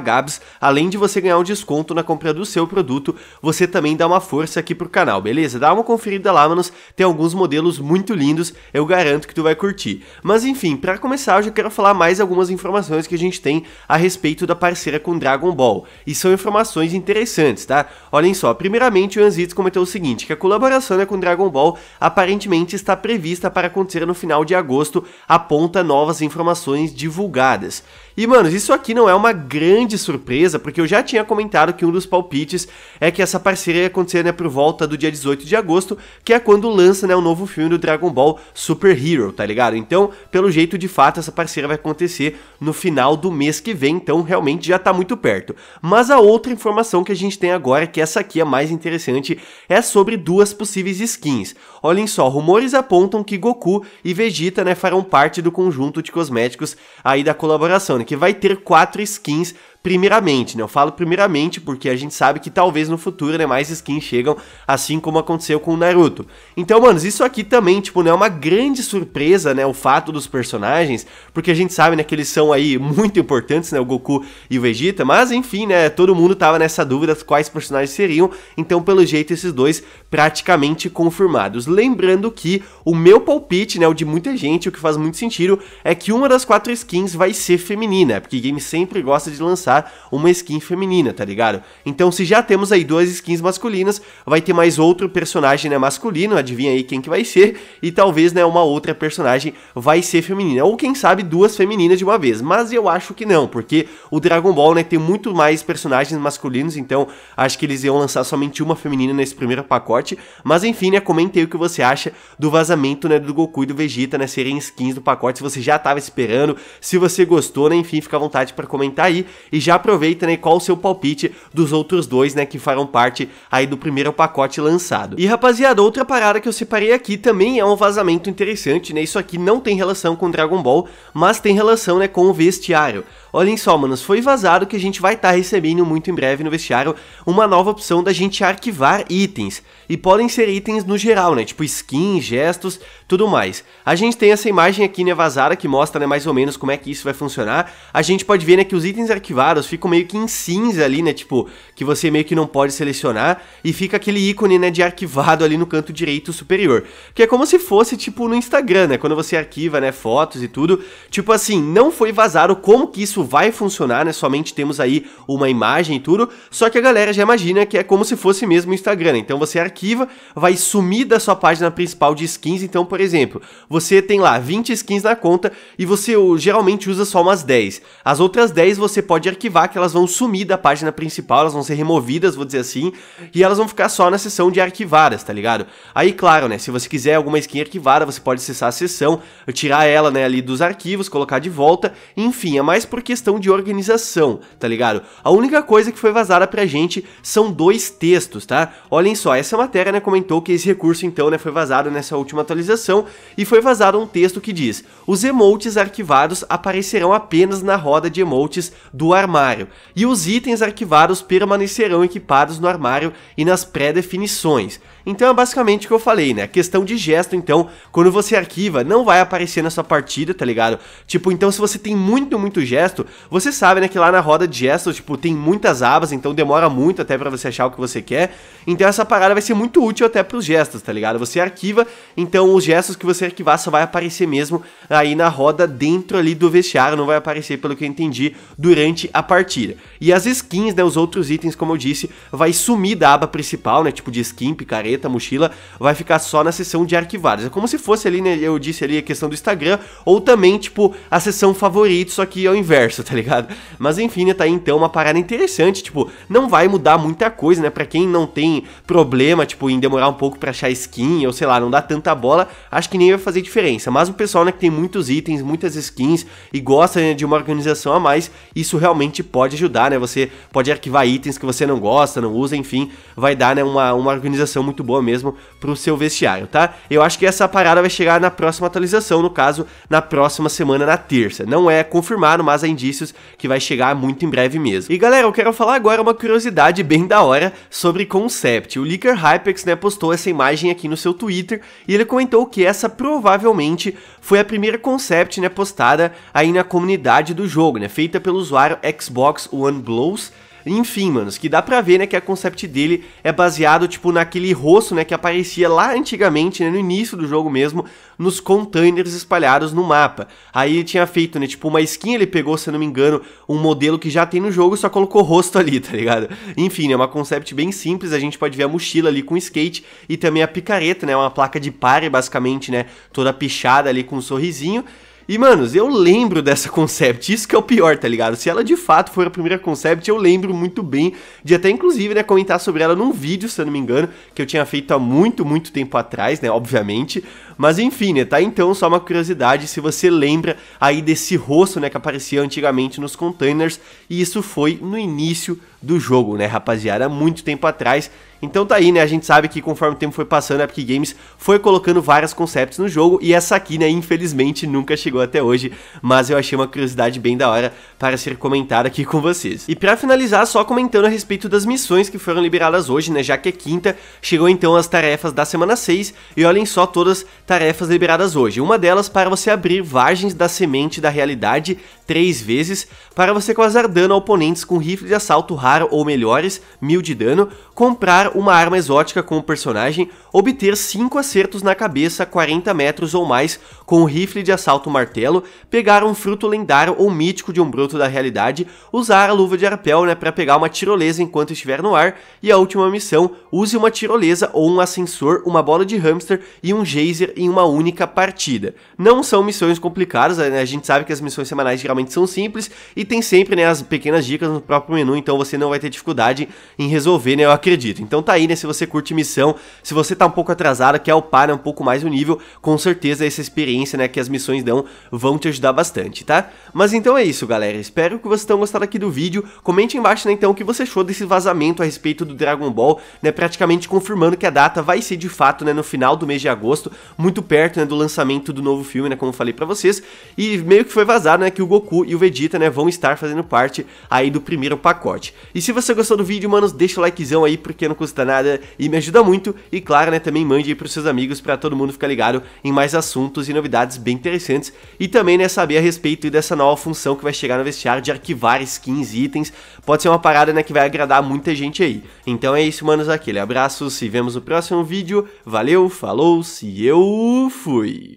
Gabs, além de você ganhar um desconto na compra do seu produto, você também dá uma força aqui pro canal, beleza? Dá uma conferida lá, manos, tem alguns modelos muito lindos, eu garanto que tu vai curtir. Mas enfim, para começar, eu já quero falar mais algumas informações que a gente tem a respeito da parceira com Dragon Ball, e são informações interessantes, tá? Olhem só, primeiramente o Anzitz comentou o seguinte, que a colaboração né, com Dragon Ball aparentemente está prevista para acontecer no final de agosto, aponta novas informações divulgadas. E, mano, isso aqui não é uma grande surpresa, porque eu já tinha comentado que um dos palpites é que essa parceria ia acontecer, né, por volta do dia 18 de agosto, que é quando lança, né, o um novo filme do Dragon Ball Super Hero, tá ligado? Então, pelo jeito, de fato, essa parceria vai acontecer no final do mês que vem, então realmente já tá muito perto. Mas a outra informação que a gente tem agora, que essa aqui é mais interessante, é sobre duas possíveis skins. Olhem só, rumores apontam que Goku e Vegeta, né, farão parte do conjunto de cosméticos aí da colaboração, né? que vai ter quatro skins primeiramente, né? Eu falo primeiramente porque a gente sabe que talvez no futuro, né, mais skins chegam, assim como aconteceu com o Naruto. Então, mano, isso aqui também, tipo, né, é uma grande surpresa, né, o fato dos personagens, porque a gente sabe, né, que eles são aí muito importantes, né, o Goku e o Vegeta, mas enfim, né, todo mundo tava nessa dúvida quais personagens seriam, então pelo jeito esses dois praticamente confirmados. Lembrando que o meu palpite, né, o de muita gente, o que faz muito sentido, é que uma das quatro skins vai ser feminina, né, porque o game sempre gosta de lançar uma skin feminina, tá ligado? Então se já temos aí duas skins masculinas, vai ter mais outro personagem, né, masculino, adivinha aí quem que vai ser, e talvez, né, uma outra personagem vai ser feminina, ou quem sabe duas femininas de uma vez, mas eu acho que não, porque o Dragon Ball, né, tem muito mais personagens masculinos, então acho que eles iam lançar somente uma feminina nesse primeiro pacote, mas enfim, né, comentei o que você acha do vazamento, né, do Goku e do Vegeta, né, serem skins do pacote, se você já tava esperando, se você gostou, né, enfim, fica à vontade para comentar aí, e e já aproveita, né, qual o seu palpite dos outros dois, né, que farão parte aí do primeiro pacote lançado. E rapaziada, outra parada que eu separei aqui também é um vazamento interessante, né, isso aqui não tem relação com Dragon Ball, mas tem relação, né, com o vestiário. Olhem só, manos, foi vazado que a gente vai estar tá recebendo muito em breve no vestiário uma nova opção da gente arquivar itens. E podem ser itens no geral, né? Tipo skins gestos, tudo mais. A gente tem essa imagem aqui, né, vazada, que mostra, né, mais ou menos como é que isso vai funcionar. A gente pode ver, né, que os itens arquivados ficam meio que em cinza ali, né? Tipo, que você meio que não pode selecionar e fica aquele ícone, né, de arquivado ali no canto direito superior, que é como se fosse tipo no Instagram, né? Quando você arquiva, né, fotos e tudo. Tipo assim, não foi vazado como que isso vai funcionar, né? Somente temos aí uma imagem e tudo, só que a galera já imagina que é como se fosse mesmo o Instagram. Né? Então você arquiva, vai sumir da sua página principal de skins. Então, por exemplo, você tem lá 20 skins na conta e você geralmente usa só umas 10. As outras 10 você pode arquivar, que elas vão sumir da página principal, elas vão ser removidas, vou dizer assim, e elas vão ficar só na seção de arquivadas, tá ligado? Aí, claro, né, se você quiser alguma skin arquivada, você pode acessar a seção, tirar ela, né, ali dos arquivos, colocar de volta, enfim, é mais por questão de organização, tá ligado? A única coisa que foi vazada pra gente são dois textos, tá? Olhem só, essa matéria, né, comentou que esse recurso, então, né, foi vazado nessa última atualização, e foi vazado um texto que diz, os emotes arquivados aparecerão apenas na roda de emotes do armário armário, e os itens arquivados permanecerão equipados no armário e nas pré-definições. Então é basicamente o que eu falei, né? A questão de gesto, então, quando você arquiva, não vai aparecer na sua partida, tá ligado? Tipo, então se você tem muito, muito gesto, você sabe, né, que lá na roda de gestos, tipo, tem muitas abas, então demora muito até para você achar o que você quer. Então essa parada vai ser muito útil até pros gestos, tá ligado? Você arquiva, então os gestos que você arquivar só vai aparecer mesmo aí na roda dentro ali do vestiário, não vai aparecer, pelo que eu entendi, durante a a partida. E as skins, né, os outros itens, como eu disse, vai sumir da aba principal, né, tipo de skin, picareta, mochila, vai ficar só na seção de arquivados. É como se fosse ali, né, eu disse ali a questão do Instagram, ou também, tipo, a seção favoritos, só que ao inverso, tá ligado? Mas enfim, né, tá aí então uma parada interessante, tipo, não vai mudar muita coisa, né, pra quem não tem problema, tipo, em demorar um pouco pra achar skin, ou sei lá, não dá tanta bola, acho que nem vai fazer diferença. Mas o pessoal, né, que tem muitos itens, muitas skins e gosta né, de uma organização a mais, isso realmente realmente pode ajudar, né? Você pode arquivar itens que você não gosta, não usa, enfim, vai dar né, uma, uma organização muito boa mesmo pro seu vestiário, tá? Eu acho que essa parada vai chegar na próxima atualização, no caso, na próxima semana, na terça. Não é confirmado, mas há indícios que vai chegar muito em breve mesmo. E galera, eu quero falar agora uma curiosidade bem da hora sobre Concept. O Leaker Hypex, né, postou essa imagem aqui no seu Twitter e ele comentou que essa provavelmente foi a primeira Concept, né, postada aí na comunidade do jogo, né, feita pelo usuário Xbox One Blows. Enfim, mano, que dá pra ver, né, que a concept dele é baseado, tipo, naquele rosto, né, que aparecia lá antigamente, né, no início do jogo mesmo, nos containers espalhados no mapa. Aí ele tinha feito, né, tipo, uma skin, ele pegou, se eu não me engano, um modelo que já tem no jogo e só colocou o rosto ali, tá ligado? Enfim, é né, uma concept bem simples, a gente pode ver a mochila ali com skate e também a picareta, né, uma placa de pare, basicamente, né, toda pichada ali com um sorrisinho. E, manos, eu lembro dessa concept. Isso que é o pior, tá ligado? Se ela de fato for a primeira concept, eu lembro muito bem de até, inclusive, né, comentar sobre ela num vídeo, se eu não me engano, que eu tinha feito há muito, muito tempo atrás, né? Obviamente. Mas enfim, né? Tá então só uma curiosidade se você lembra aí desse rosto, né? Que aparecia antigamente nos containers. E isso foi no início do jogo, né, rapaziada? Há muito tempo atrás. Então tá aí, né? A gente sabe que conforme o tempo foi passando, a Epic Games foi colocando vários conceitos no jogo e essa aqui, né, infelizmente nunca chegou até hoje, mas eu achei uma curiosidade bem da hora para ser comentada aqui com vocês. E para finalizar, só comentando a respeito das missões que foram liberadas hoje, né, já que é quinta, chegou então as tarefas da semana 6 e olhem só todas tarefas liberadas hoje. Uma delas para você abrir vagens da semente da realidade três vezes para você causar dano a oponentes com rifle de assalto raro ou melhores, mil de dano, comprar uma arma exótica com o personagem, obter 5 acertos na cabeça a 40 metros ou mais com o rifle de assalto martelo, pegar um fruto lendário ou mítico de um bruto da realidade, usar a luva de arpel né, para pegar uma tirolesa enquanto estiver no ar, e a última missão, use uma tirolesa ou um ascensor, uma bola de hamster e um geyser em uma única partida. Não são missões complicadas, né? a gente sabe que as missões semanais geralmente são simples e tem sempre né, as pequenas dicas no próprio menu, então você não vai ter dificuldade em resolver, né, eu acredito. Então então tá aí, né? Se você curte missão, se você tá um pouco atrasado, quer upar né, um pouco mais o nível, com certeza essa experiência né, que as missões dão vão te ajudar bastante, tá? Mas então é isso, galera. Espero que vocês tenham gostado aqui do vídeo. Comente embaixo, né, então, o que você achou desse vazamento a respeito do Dragon Ball, né? Praticamente confirmando que a data vai ser de fato, né, no final do mês de agosto, muito perto, né, do lançamento do novo filme, né, como eu falei para vocês. E meio que foi vazado, né, que o Goku e o Vegeta, né, vão estar fazendo parte aí do primeiro pacote. E se você gostou do vídeo, mano, deixa o likezão aí, porque não consigo custa nada e me ajuda muito. E claro, né, também mande aí pros seus amigos para todo mundo ficar ligado em mais assuntos e novidades bem interessantes. E também, né, saber a respeito dessa nova função que vai chegar no vestiário de arquivar skins e itens. Pode ser uma parada, né, que vai agradar muita gente aí. Então é isso, manos, aquele abraço, se vemos no próximo vídeo. Valeu, falou, se eu fui!